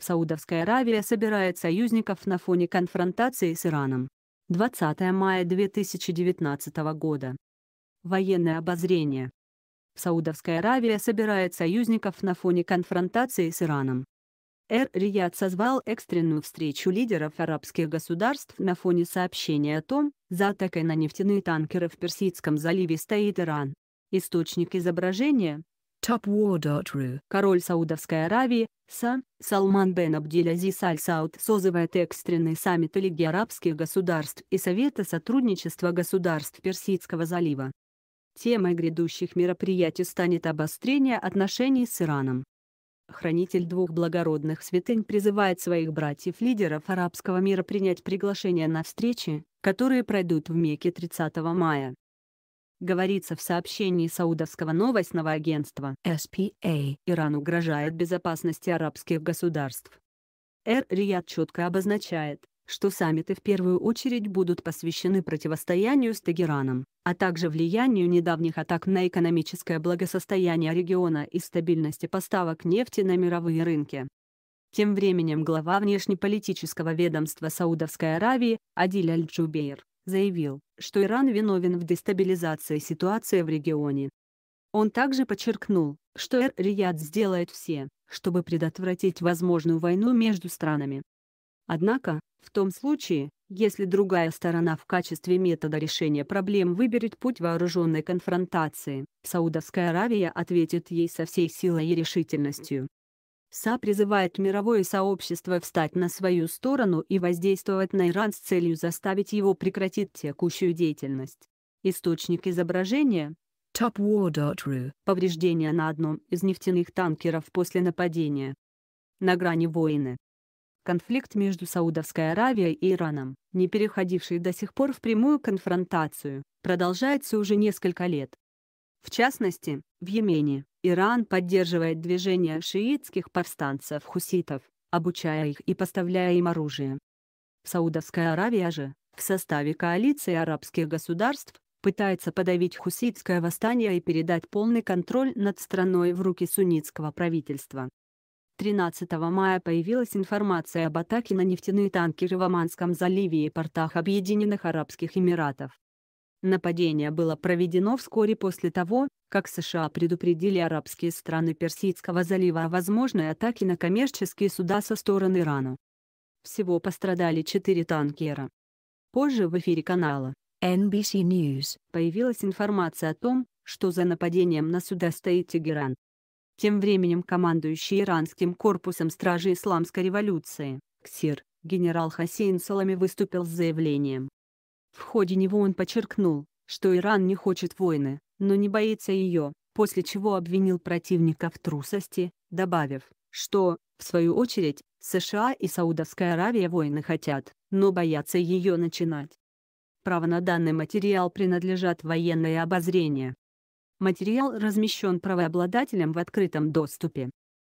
Саудовская Аравия собирает союзников на фоне конфронтации с Ираном. 20 мая 2019 года. Военное обозрение. Саудовская Аравия собирает союзников на фоне конфронтации с Ираном. Эр Рияд созвал экстренную встречу лидеров арабских государств на фоне сообщения о том, за атакой на нефтяные танкеры в Персидском заливе стоит Иран. Источник изображения Король Саудовской Аравии, Са, Салман бен Абдилязис Аль Сауд созывает экстренный саммит Лиги арабских государств и Совета сотрудничества государств Персидского залива. Темой грядущих мероприятий станет обострение отношений с Ираном. Хранитель двух благородных святынь призывает своих братьев-лидеров арабского мира принять приглашение на встречи, которые пройдут в Мекке 30 мая говорится в сообщении Саудовского новостного агентства. SPA. А. Иран угрожает безопасности арабских государств. Эр-Рияд четко обозначает, что саммиты в первую очередь будут посвящены противостоянию с Тегераном, а также влиянию недавних атак на экономическое благосостояние региона и стабильности поставок нефти на мировые рынки. Тем временем глава внешнеполитического ведомства Саудовской Аравии, Адиль Аль-Джубейр, заявил, что Иран виновен в дестабилизации ситуации в регионе. Он также подчеркнул, что Эр-Рияд сделает все, чтобы предотвратить возможную войну между странами. Однако, в том случае, если другая сторона в качестве метода решения проблем выберет путь вооруженной конфронтации, Саудовская Аравия ответит ей со всей силой и решительностью. СА призывает мировое сообщество встать на свою сторону и воздействовать на Иран с целью заставить его прекратить текущую деятельность. Источник изображения Topwar.ru Повреждения на одном из нефтяных танкеров после нападения. На грани войны. Конфликт между Саудовской Аравией и Ираном, не переходивший до сих пор в прямую конфронтацию, продолжается уже несколько лет. В частности, в Йемене Иран поддерживает движение шиитских повстанцев-хуситов, обучая их и поставляя им оружие. Саудовская Аравия же, в составе коалиции арабских государств, пытается подавить хуситское восстание и передать полный контроль над страной в руки суннитского правительства. 13 мая появилась информация об атаке на нефтяные танкеры в Оманском заливе и портах Объединенных Арабских Эмиратов. Нападение было проведено вскоре после того, как США предупредили арабские страны Персидского залива о возможной атаке на коммерческие суда со стороны Ирана. Всего пострадали четыре танкера. Позже в эфире канала NBC News появилась информация о том, что за нападением на суда стоит Тегеран. Тем временем командующий иранским корпусом стражи Исламской революции, КСИР, генерал Хасейн Салами выступил с заявлением, в ходе него он подчеркнул, что Иран не хочет войны, но не боится ее, после чего обвинил противника в трусости, добавив, что, в свою очередь, США и Саудовская Аравия войны хотят, но боятся ее начинать. Право на данный материал принадлежат военное обозрение. Материал размещен правообладателем в открытом доступе.